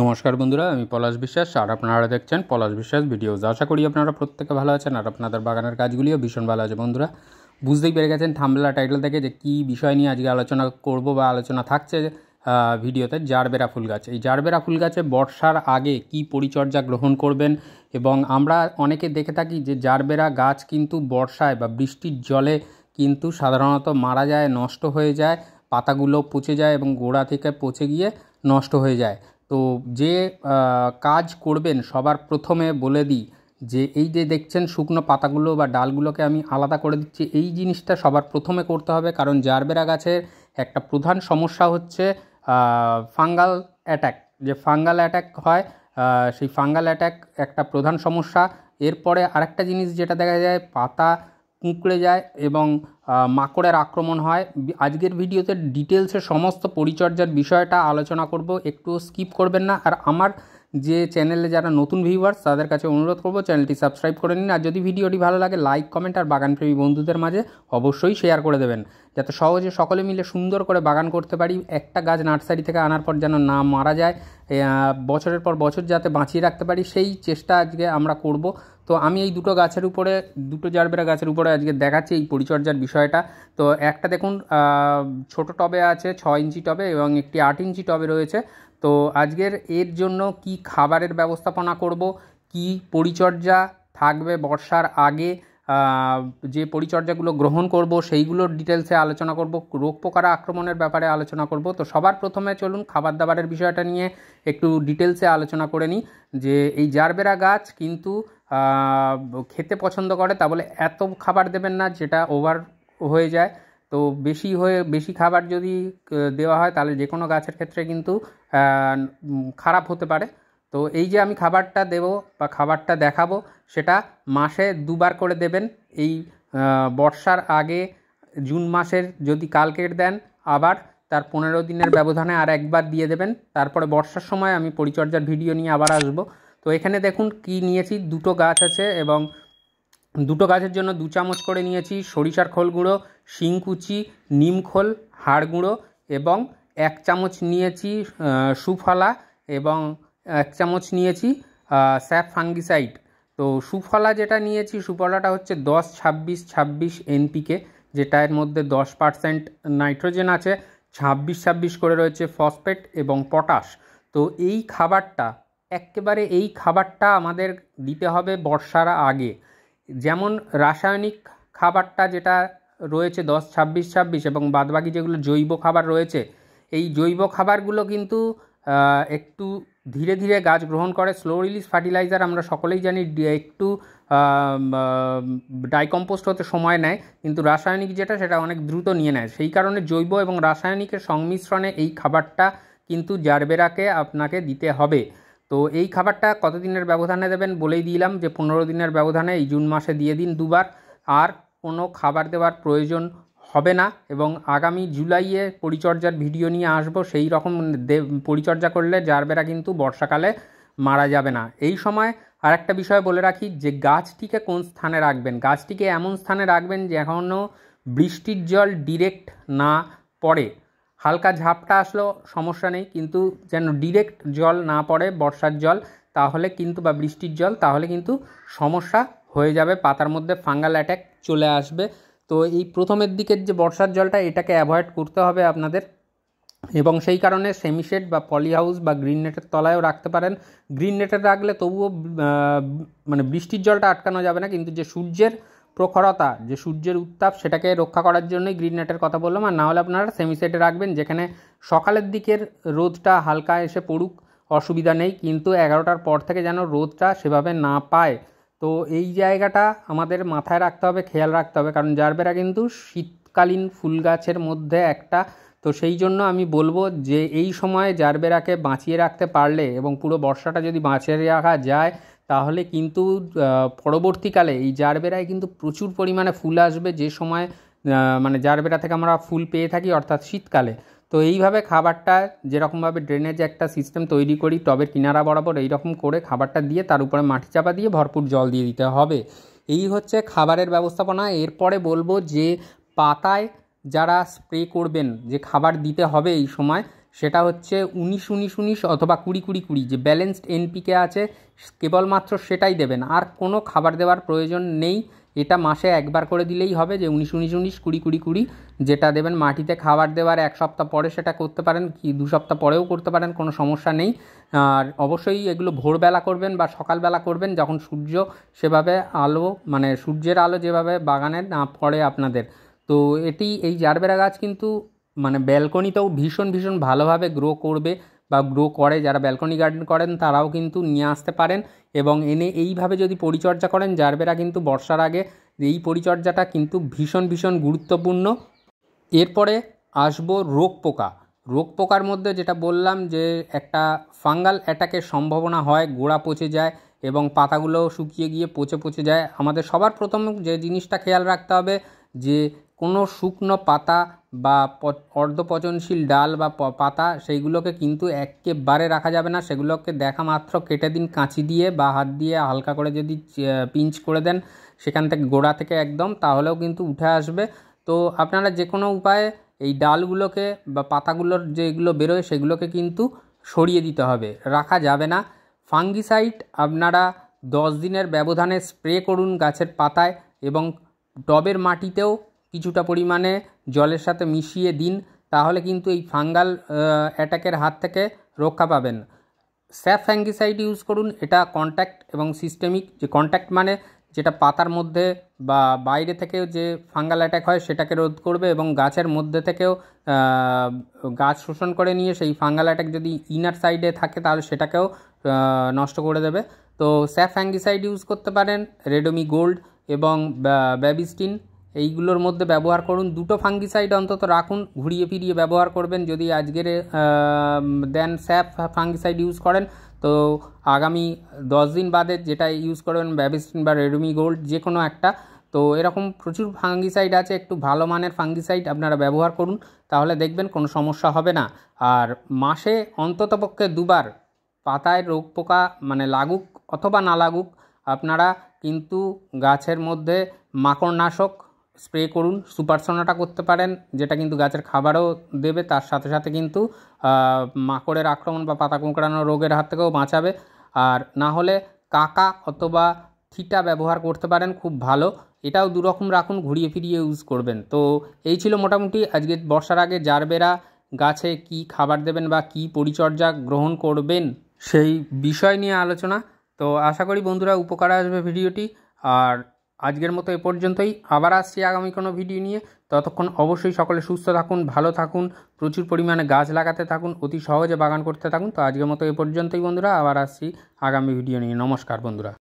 নমস্কার বন্ধুরা আমি পলাশ বিশ্বাস আর আপনারা দেখছেন পলাশ বিশ্বাস ভিডিওজ আশা করি আপনারা প্রত্যেকে ভালো আছেন আর আপনাদের বাগানের কাজগুলিও ভীষণ ভালো আছে বন্ধুরা বুঝতেই পেরে গেছেন থামলা টাইটেল থেকে যে কী বিষয় নিয়ে আজকে আলোচনা করব বা আলোচনা থাকছে ভিডিওতে জারবেরা ফুল গাছ এই জারবেরা ফুল গাছে বর্ষার আগে কি পরিচর্যা গ্রহণ করবেন এবং আমরা অনেকে দেখে থাকি যে জারবেরা গাছ কিন্তু বর্ষায় বা বৃষ্টির জলে কিন্তু সাধারণত মারা যায় নষ্ট হয়ে যায় পাতাগুলো পচে যায় এবং গোড়া থেকে পচে গিয়ে নষ্ট হয়ে যায় তো যে কাজ করবেন সবার প্রথমে বলে দিই যে এই যে দেখছেন শুকনো পাতাগুলো বা ডালগুলোকে আমি আলাদা করে দিচ্ছি এই জিনিসটা সবার প্রথমে করতে হবে কারণ জারবেরা গাছের একটা প্রধান সমস্যা হচ্ছে ফাঙ্গাল অ্যাট্যাক যে ফাঙ্গাল অ্যাট্যাক হয় সেই ফাঙ্গাল অ্যাট্যাক একটা প্রধান সমস্যা এরপরে আরেকটা জিনিস যেটা দেখা যায় পাতা কুঁকড়ে যায় এবং মাকড়ের আক্রমণ হয় আজকের ভিডিওতে ডিটেলসে সমস্ত পরিচর্যার বিষয়টা আলোচনা করব একটু স্কিপ করবেন না আর আমার যে চ্যানেলে যারা নতুন ভিউয়ার্স তাদের কাছে অনুরোধ করব চ্যানেলটি সাবস্ক্রাইব করে নিন আর যদি ভিডিওটি ভালো লাগে লাইক কমেন্ট আর বাগানপ্রেমী বন্ধুদের মাঝে অবশ্যই শেয়ার করে দেবেন যাতে সহজে সকলে মিলে সুন্দর করে বাগান করতে পারি একটা গাছ নার্সারি থেকে আনার পর যেন না মারা যায় বছরের পর বছর যাতে বাঁচিয়ে রাখতে পারি সেই চেষ্টা আজকে আমরা করব তো আমি এই দুটো গাছের উপরে দুটো জারবেরা গাছের উপরে আজকে দেখাচ্ছি এই পরিচর্যার বিষয়টা তো একটা দেখুন ছোট টবে আছে ছ ইঞ্চি টবে এবং একটি আট ইঞ্চি টবে রয়েছে তো আজকের এর জন্য কি খাবারের ব্যবস্থাপনা করব কি পরিচর্যা থাকবে বর্ষার আগে যে পরিচর্যাগুলো গ্রহণ করব সেইগুলোর ডিটেলসে আলোচনা করব রোগ পোকারা আক্রমণের ব্যাপারে আলোচনা করব তো সবার প্রথমে চলুন খাবার দাবারের বিষয়টা নিয়ে একটু ডিটেলসে আলোচনা করে নিই যে এই জারবেরা গাছ কিন্তু খেতে পছন্দ করে তা বলে এত খাবার দেবেন না যেটা ওভার হয়ে যায় তো বেশি হয়ে বেশি খাবার যদি দেওয়া হয় তাহলে যে কোনো গাছের ক্ষেত্রে কিন্তু খারাপ হতে পারে তো এই যে আমি খাবারটা দেব বা খাবারটা দেখাবো সেটা মাসে দুবার করে দেবেন এই বর্ষার আগে জুন মাসের যদি কালকের দেন আবার তার পনেরো দিনের ব্যবধানে আর একবার দিয়ে দেবেন তারপরে বর্ষার সময় আমি পরিচর্যার ভিডিও নিয়ে আবার আসবো তো এখানে দেখুন কি নিয়েছি দুটো গাছ আছে এবং দুটো গাছের জন্য দু চামচ করে নিয়েছি সরিষার খোল গুঁড়ো শিংকুচি নিম খোল হাড় গুঁড়ো এবং এক চামচ নিয়েছি সুফলা এবং এক চামচ নিয়েছি স্যাপ ফাঙ্গিসাইড তো সুফলা যেটা নিয়েছি সুফলাটা হচ্ছে দশ ছাব্বিশ ছাব্বিশ এনপিকে যেটা এর মধ্যে দশ পার্সেন্ট নাইট্রোজেন আছে ছাব্বিশ ছাব্বিশ করে রয়েছে ফসফেট এবং পটাশ তো এই খাবারটা একেবারে এই খাবারটা আমাদের দিতে হবে বর্ষার আগে যেমন রাসায়নিক খাবারটা যেটা রয়েছে দশ ছাব্বিশ ছাব্বিশ এবং বাদবাকি যেগুলো জৈব খাবার রয়েছে এই জৈব খাবারগুলো কিন্তু একটু ধীরে ধীরে গাছ গ্রহণ করে স্লো রিলিজ ফার্টিলাইজার আমরা সকলেই জানি একটু ডাইকম্পোস্ট হতে সময় নেয় কিন্তু রাসায়নিক যেটা সেটা অনেক দ্রুত নিয়ে নেয় সেই কারণে জৈব এবং রাসায়নিকের সংমিশ্রণে এই খাবারটা কিন্তু জারবেরাকে আপনাকে দিতে হবে তো এই খাবারটা কত দিনের ব্যবধানে দেবেন বলেই দিলাম যে পনেরো দিনের ব্যবধানে এই জুন মাসে দিয়ে দিন দুবার আর কোনো খাবার দেওয়ার প্রয়োজন হবে না এবং আগামী জুলাইয়ে পরিচর্যার ভিডিও নিয়ে আসব সেই রকম পরিচর্যা করলে জারবেরা কিন্তু বর্ষাকালে মারা যাবে না এই সময় আর একটা বিষয় বলে রাখি যে গাছটিকে কোন স্থানে রাখবেন গাছটিকে এমন স্থানে রাখবেন যে এখনও বৃষ্টির জল ডিরেক্ট না পড়ে হালকা ঝাপটা আসলেও সমস্যা নেই কিন্তু যেন ডিরেক্ট জল না পড়ে বর্ষার জল তাহলে কিন্তু বা বৃষ্টির জল তাহলে কিন্তু সমস্যা হয়ে যাবে পাতার মধ্যে ফাঙ্গাল অ্যাট্যাক চলে আসবে তো এই প্রথমের দিকের যে বর্ষার জলটা এটাকে অ্যাভয়েড করতে হবে আপনাদের এবং সেই কারণে সেমিশেড বা পলিহাউস বা গ্রিন নেটের তলায়ও রাখতে পারেন গ্রিন নেটের রাখলে তবুও মানে বৃষ্টির জলটা আটকানো যাবে না কিন্তু যে সূর্যের প্রখরতা যে সূর্যের উত্তাপ সেটাকে রক্ষা করার জন্যই গ্রিন নেটের কথা বললাম আর নাহলে আপনারা সেমি সেটে রাখবেন যেখানে সকালের দিকের রোদটা হালকা এসে পড়ুক অসুবিধা নেই কিন্তু এগারোটার পর থেকে যেন রোদটা সেভাবে না পায় তো এই জায়গাটা আমাদের মাথায় রাখতে হবে খেয়াল রাখতে হবে কারণ জারবেরা কিন্তু শীতকালীন ফুল গাছের মধ্যে একটা তো সেই জন্য আমি বলবো যে এই সময়ে জারবেরাকে বাঁচিয়ে রাখতে পারলে এবং পুরো বর্ষাটা যদি বাঁচিয়ে রাখা যায় তাহলে কিন্তু পরবর্তীকালে এই জারবেরায় কিন্তু প্রচুর পরিমাণে ফুল আসবে যে সময় মানে জারবেরা থেকে আমরা ফুল পেয়ে থাকি অর্থাৎ শীতকালে তো এইভাবে খাবারটা যেরকমভাবে ড্রেনেজ একটা সিস্টেম তৈরি করি টবের কিনারা বরাবর এইরকম করে খাবারটা দিয়ে তার উপরে মাটি চাপা দিয়ে ভরপুর জল দিয়ে দিতে হবে এই হচ্ছে খাবারের ব্যবস্থাপনা এরপরে বলবো যে পাতায় যারা স্প্রে করবেন যে খাবার দিতে হবে এই সময় সেটা হচ্ছে উনিশ উনিশ উনিশ অথবা কুড়ি কুড়ি কুড়ি যে ব্যালেন্সড এনপিকে আছে কেবলমাত্র সেটাই দেবেন আর কোনো খাবার দেওয়ার প্রয়োজন নেই এটা মাসে একবার করে দিলেই হবে যে উনিশ উনিশ উনিশ কুড়ি কুড়ি কুড়ি যেটা দেবেন মাটিতে খাবার দেওয়ার এক সপ্তাহ পরে সেটা করতে পারেন কি দু সপ্তাহ পরেও করতে পারেন কোনো সমস্যা নেই আর অবশ্যই এগুলো ভোরবেলা করবেন বা সকালবেলা করবেন যখন সূর্য সেভাবে আলো মানে সূর্যের আলো যেভাবে বাগানে না পড়ে আপনাদের তো এটি এই জারবেরা গাছ কিন্তু মানে ব্যালকনিতেও ভীষণ ভীষণ ভালোভাবে গ্রো করবে বা গ্রো করে যারা ব্যালকনি গার্ডেন করেন তারাও কিন্তু নিয়ে আসতে পারেন এবং এনে এইভাবে যদি পরিচর্যা করেন জারবেরা কিন্তু বর্ষার আগে এই পরিচর্যাটা কিন্তু ভীষণ ভীষণ গুরুত্বপূর্ণ এরপরে আসবো রোগ পোকা রোগ পোকার মধ্যে যেটা বললাম যে একটা ফাঙ্গাল অ্যাটাকের সম্ভাবনা হয় গোড়া পচে যায় এবং পাতাগুলো শুকিয়ে গিয়ে পচে পচে যায় আমাদের সবার প্রথম যে জিনিসটা খেয়াল রাখতে হবে যে কোনো শুকনো পাতা বা অর্ধপচনশীল ডাল বা পাতা সেইগুলোকে কিন্তু একেবারে রাখা যাবে না সেগুলোকে দেখা মাত্র কেটে দিন কাঁচি দিয়ে বা হাত দিয়ে হালকা করে যদি পিঞ্চ করে দেন সেখান থেকে গোড়া থেকে একদম তাহলেও কিন্তু উঠে আসবে তো আপনারা যে কোনো উপায়ে এই ডালগুলোকে বা পাতাগুলোর যেগুলো বেরোয় সেগুলোকে কিন্তু সরিয়ে দিতে হবে রাখা যাবে না ফাঙ্গিসাইড আপনারা দশ দিনের ব্যবধানে স্প্রে করুন গাছের পাতায় এবং টবের মাটিতেও কিছুটা পরিমাণে জলের সাথে মিশিয়ে দিন তাহলে কিন্তু এই ফাঙ্গাল অ্যাটাকের হাত থেকে রক্ষা পাবেন স্যাফ ফ্যাঙ্গিসাইড ইউজ করুন এটা কন্ট্যাক্ট এবং সিস্টেমিক যে কন্ট্যাক্ট মানে যেটা পাতার মধ্যে বা বাইরে থেকেও যে ফাঙ্গাল অ্যাট্যাক হয় সেটাকে রোধ করবে এবং গাছের মধ্যে থেকেও গাছ শোষণ করে নিয়ে সেই ফাঙ্গাল অ্যাট্যাক যদি ইনার সাইডে থাকে তাহলে সেটাকেও নষ্ট করে দেবে তো স্যাফ ফ্যাঙ্গিসাইড ইউজ করতে পারেন রেডমি গোল্ড এবং ব্যাবিস্টিন এইগুলোর মধ্যে ব্যবহার করুন দুটো ফাঙ্গিসাইড অন্তত রাখুন ঘুরিয়ে ফিরিয়ে ব্যবহার করবেন যদি আজকের দেন স্যাপ ফাঙ্গিসাইড ইউজ করেন তো আগামী দশ দিন বাদে যেটা ইউজ করবেন ব্যাবিস্টিন বা রেডমি গোল্ড যে কোনো একটা তো এরকম প্রচুর ফাঙ্গিসাইড আছে একটু ভালো মানের ফাঙ্গিসাইড আপনারা ব্যবহার করুন তাহলে দেখবেন কোনো সমস্যা হবে না আর মাসে অন্ততপক্ষে দুবার পাতায় রোগ পোকা মানে লাগুক অথবা না লাগুক আপনারা কিন্তু গাছের মধ্যে মাকড়নাশক স্প্রে করুন সোনাটা করতে পারেন যেটা কিন্তু গাছের খাবারও দেবে তার সাথে সাথে কিন্তু মাকড়ের আক্রমণ বা পাতা কুঁকড়ানো রোগের হাত থেকেও বাঁচাবে আর না হলে কাকা অথবা থিটা ব্যবহার করতে পারেন খুব ভালো এটাও দুরকম রাখুন ঘুরিয়ে ফিরিয়ে ইউজ করবেন তো এই ছিল মোটামুটি আজকে বর্ষার আগে জারবেরা গাছে কি খাবার দেবেন বা কি পরিচর্যা গ্রহণ করবেন সেই বিষয় নিয়ে আলোচনা তো আশা করি বন্ধুরা উপকার আসবে ভিডিওটি আর আজকের মতো এ পর্যন্তই আবার আসছি আগামী কোনো ভিডিও নিয়ে ততক্ষণ অবশ্যই সকলে সুস্থ থাকুন ভালো থাকুন প্রচুর পরিমাণে গাছ লাগাতে থাকুন অতি সহজে বাগান করতে থাকুন তো আজকের মতো এ পর্যন্তই বন্ধুরা আবার আসছি আগামী ভিডিও নিয়ে নমস্কার বন্ধুরা